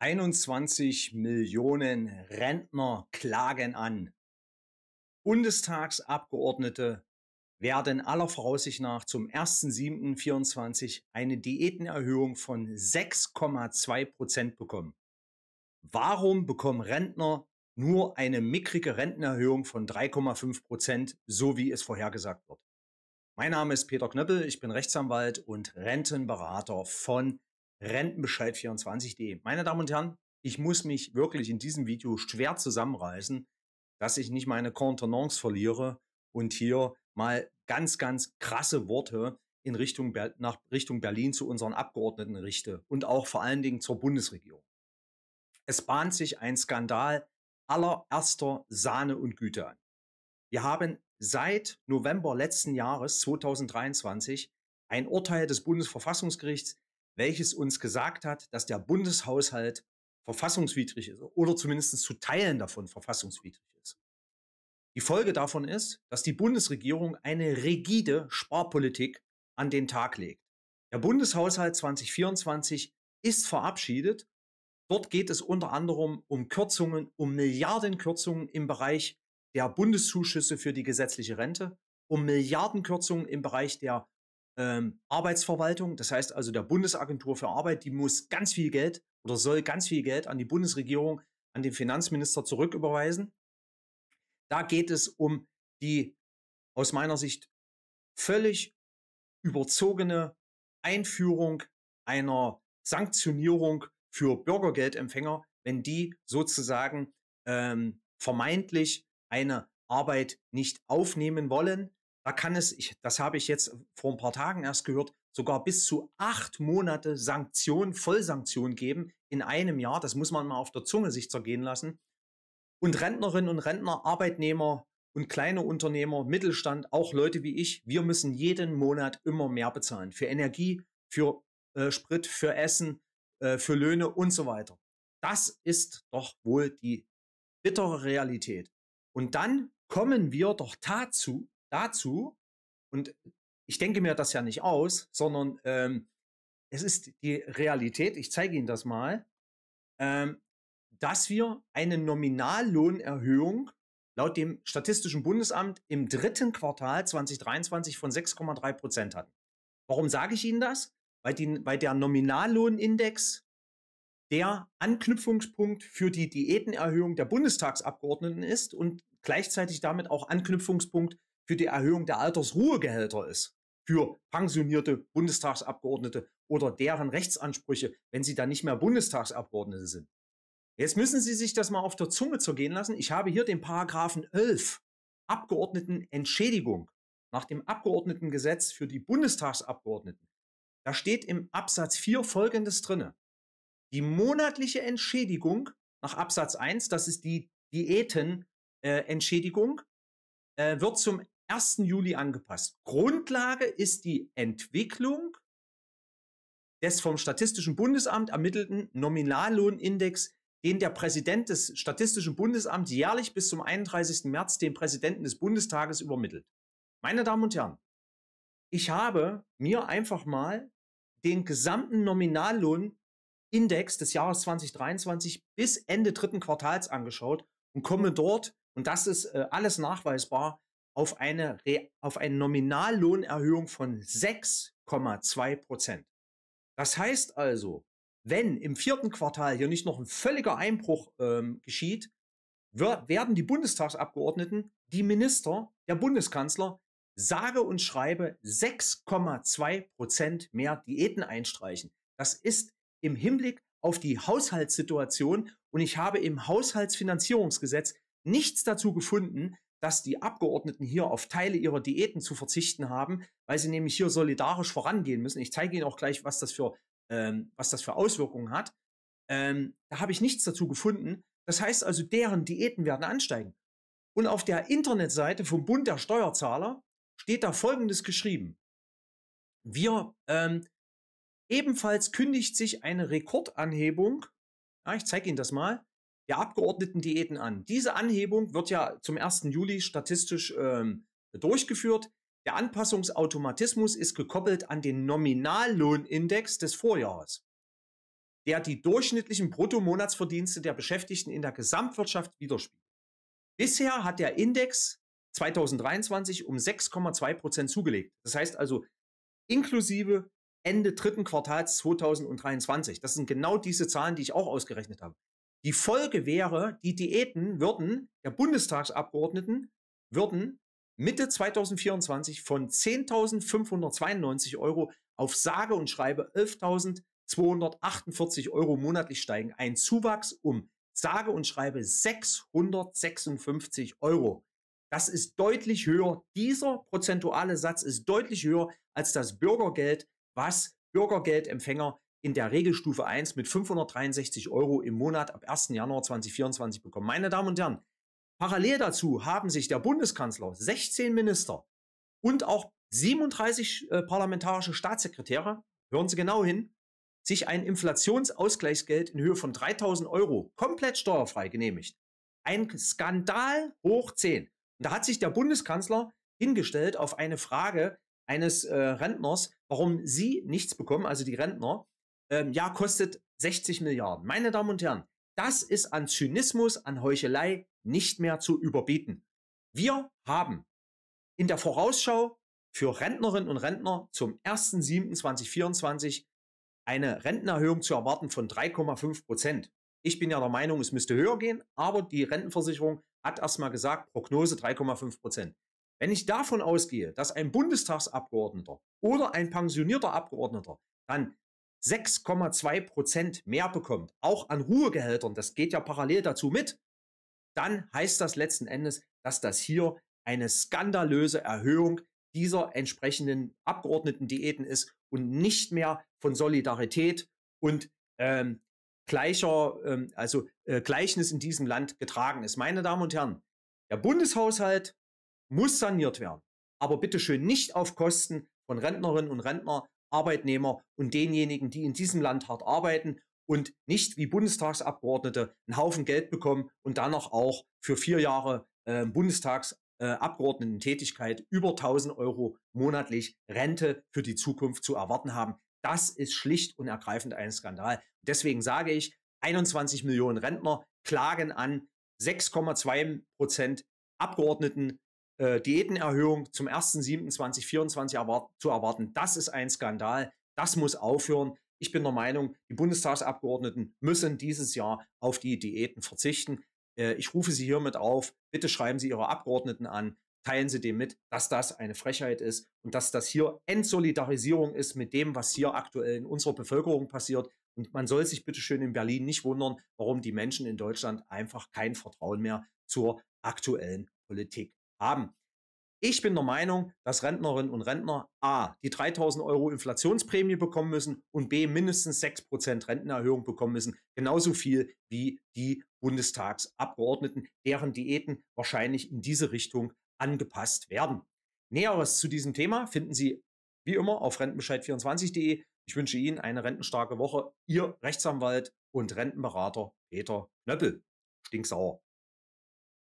21 Millionen Rentner klagen an. Bundestagsabgeordnete werden aller Voraussicht nach zum 1.7.24 eine Diätenerhöhung von 6,2 Prozent bekommen. Warum bekommen Rentner nur eine mickrige Rentenerhöhung von 3,5 Prozent, so wie es vorhergesagt wird? Mein Name ist Peter Knöppel, ich bin Rechtsanwalt und Rentenberater von Rentenbescheid24.de. Meine Damen und Herren, ich muss mich wirklich in diesem Video schwer zusammenreißen, dass ich nicht meine Kontenance verliere und hier mal ganz, ganz krasse Worte in Richtung, nach Richtung Berlin zu unseren Abgeordneten richte und auch vor allen Dingen zur Bundesregierung. Es bahnt sich ein Skandal allererster Sahne und Güte an. Wir haben seit November letzten Jahres 2023 ein Urteil des Bundesverfassungsgerichts welches uns gesagt hat, dass der Bundeshaushalt verfassungswidrig ist oder zumindest zu Teilen davon verfassungswidrig ist. Die Folge davon ist, dass die Bundesregierung eine rigide Sparpolitik an den Tag legt. Der Bundeshaushalt 2024 ist verabschiedet. Dort geht es unter anderem um Kürzungen, um Milliardenkürzungen im Bereich der Bundeszuschüsse für die gesetzliche Rente, um Milliardenkürzungen im Bereich der ähm, Arbeitsverwaltung. Das heißt also der Bundesagentur für Arbeit, die muss ganz viel Geld oder soll ganz viel Geld an die Bundesregierung, an den Finanzminister zurücküberweisen. Da geht es um die aus meiner Sicht völlig überzogene Einführung einer Sanktionierung für Bürgergeldempfänger, wenn die sozusagen ähm, vermeintlich eine Arbeit nicht aufnehmen wollen, da kann es, ich, das habe ich jetzt vor ein paar Tagen erst gehört, sogar bis zu acht Monate Sanktionen, Vollsanktionen geben in einem Jahr. Das muss man mal auf der Zunge sich zergehen lassen. Und Rentnerinnen und Rentner, Arbeitnehmer und kleine Unternehmer, Mittelstand, auch Leute wie ich, wir müssen jeden Monat immer mehr bezahlen. Für Energie, für äh, Sprit, für Essen, äh, für Löhne und so weiter. Das ist doch wohl die bittere Realität. Und dann kommen wir doch dazu, dazu, und ich denke mir das ja nicht aus, sondern ähm, es ist die Realität, ich zeige Ihnen das mal, ähm, dass wir eine Nominallohnerhöhung laut dem Statistischen Bundesamt im dritten Quartal 2023 von 6,3 Prozent hatten. Warum sage ich Ihnen das? Weil, die, weil der Nominallohnindex der Anknüpfungspunkt für die Diätenerhöhung der Bundestagsabgeordneten ist und gleichzeitig damit auch Anknüpfungspunkt für die Erhöhung der Altersruhegehälter ist für pensionierte Bundestagsabgeordnete oder deren Rechtsansprüche, wenn sie dann nicht mehr Bundestagsabgeordnete sind. Jetzt müssen Sie sich das mal auf der Zunge zergehen lassen. Ich habe hier den Paragraphen 11 Abgeordnetenentschädigung nach dem Abgeordnetengesetz für die Bundestagsabgeordneten. Da steht im Absatz 4 folgendes drinne. Die monatliche Entschädigung nach Absatz 1, das ist die Diätenentschädigung, äh, äh, wird zum 1. Juli angepasst. Grundlage ist die Entwicklung des vom Statistischen Bundesamt ermittelten Nominallohnindex, den der Präsident des Statistischen Bundesamts jährlich bis zum 31. März dem Präsidenten des Bundestages übermittelt. Meine Damen und Herren, ich habe mir einfach mal den gesamten Nominallohnindex des Jahres 2023 bis Ende dritten Quartals angeschaut und komme dort, und das ist äh, alles nachweisbar, auf eine, Re auf eine Nominallohnerhöhung von 6,2 Prozent. Das heißt also, wenn im vierten Quartal hier nicht noch ein völliger Einbruch ähm, geschieht, werden die Bundestagsabgeordneten, die Minister, der Bundeskanzler sage und schreibe 6,2 Prozent mehr Diäten einstreichen. Das ist im Hinblick auf die Haushaltssituation und ich habe im Haushaltsfinanzierungsgesetz nichts dazu gefunden, dass die Abgeordneten hier auf Teile ihrer Diäten zu verzichten haben, weil sie nämlich hier solidarisch vorangehen müssen. Ich zeige Ihnen auch gleich, was das für, ähm, was das für Auswirkungen hat. Ähm, da habe ich nichts dazu gefunden. Das heißt also, deren Diäten werden ansteigen. Und auf der Internetseite vom Bund der Steuerzahler steht da Folgendes geschrieben. Wir ähm, ebenfalls kündigt sich eine Rekordanhebung. Ja, ich zeige Ihnen das mal der Abgeordnetendiäten an. Diese Anhebung wird ja zum 1. Juli statistisch ähm, durchgeführt. Der Anpassungsautomatismus ist gekoppelt an den Nominallohnindex des Vorjahres, der die durchschnittlichen Bruttomonatsverdienste der Beschäftigten in der Gesamtwirtschaft widerspiegelt. Bisher hat der Index 2023 um 6,2 Prozent zugelegt. Das heißt also inklusive Ende dritten Quartals 2023. Das sind genau diese Zahlen, die ich auch ausgerechnet habe. Die Folge wäre, die Diäten würden der Bundestagsabgeordneten würden Mitte 2024 von 10.592 Euro auf sage und schreibe 11.248 Euro monatlich steigen. Ein Zuwachs um sage und schreibe 656 Euro. Das ist deutlich höher. Dieser prozentuale Satz ist deutlich höher als das Bürgergeld, was Bürgergeldempfänger in der Regelstufe 1 mit 563 Euro im Monat ab 1. Januar 2024 bekommen. Meine Damen und Herren, parallel dazu haben sich der Bundeskanzler, 16 Minister und auch 37 äh, parlamentarische Staatssekretäre, hören Sie genau hin, sich ein Inflationsausgleichsgeld in Höhe von 3000 Euro komplett steuerfrei genehmigt. Ein Skandal hoch 10. Und da hat sich der Bundeskanzler hingestellt auf eine Frage eines äh, Rentners, warum sie nichts bekommen, also die Rentner, ähm, ja, kostet 60 Milliarden. Meine Damen und Herren, das ist an Zynismus, an Heuchelei nicht mehr zu überbieten. Wir haben in der Vorausschau für Rentnerinnen und Rentner zum 1.7.2024 eine Rentenerhöhung zu erwarten von 3,5 Prozent. Ich bin ja der Meinung, es müsste höher gehen, aber die Rentenversicherung hat erstmal gesagt, Prognose 3,5 Prozent. Wenn ich davon ausgehe, dass ein Bundestagsabgeordneter oder ein pensionierter Abgeordneter dann 6,2 Prozent mehr bekommt, auch an Ruhegehältern, das geht ja parallel dazu mit, dann heißt das letzten Endes, dass das hier eine skandalöse Erhöhung dieser entsprechenden abgeordneten Diäten ist und nicht mehr von Solidarität und ähm, gleicher, ähm, also äh, Gleichnis in diesem Land getragen ist. Meine Damen und Herren, der Bundeshaushalt muss saniert werden, aber bitte schön nicht auf Kosten von Rentnerinnen und Rentnern, Arbeitnehmer und denjenigen, die in diesem Land hart arbeiten und nicht wie Bundestagsabgeordnete einen Haufen Geld bekommen und dann auch für vier Jahre ähm, äh, bundestagsabgeordneten äh, über 1000 Euro monatlich Rente für die Zukunft zu erwarten haben. Das ist schlicht und ergreifend ein Skandal. Deswegen sage ich, 21 Millionen Rentner klagen an 6,2 Prozent Abgeordneten äh, Diätenerhöhung zum 1.7.2024 zu erwarten, das ist ein Skandal. Das muss aufhören. Ich bin der Meinung, die Bundestagsabgeordneten müssen dieses Jahr auf die Diäten verzichten. Äh, ich rufe Sie hiermit auf. Bitte schreiben Sie Ihre Abgeordneten an. Teilen Sie dem mit, dass das eine Frechheit ist und dass das hier Entsolidarisierung ist mit dem, was hier aktuell in unserer Bevölkerung passiert. Und man soll sich bitte schön in Berlin nicht wundern, warum die Menschen in Deutschland einfach kein Vertrauen mehr zur aktuellen Politik haben. Ich bin der Meinung, dass Rentnerinnen und Rentner A, die 3000 Euro Inflationsprämie bekommen müssen und B, mindestens 6% Rentenerhöhung bekommen müssen. Genauso viel wie die Bundestagsabgeordneten, deren Diäten wahrscheinlich in diese Richtung angepasst werden. Näheres zu diesem Thema finden Sie wie immer auf rentenbescheid24.de. Ich wünsche Ihnen eine rentenstarke Woche. Ihr Rechtsanwalt und Rentenberater Peter Nöppel. Stinksauer.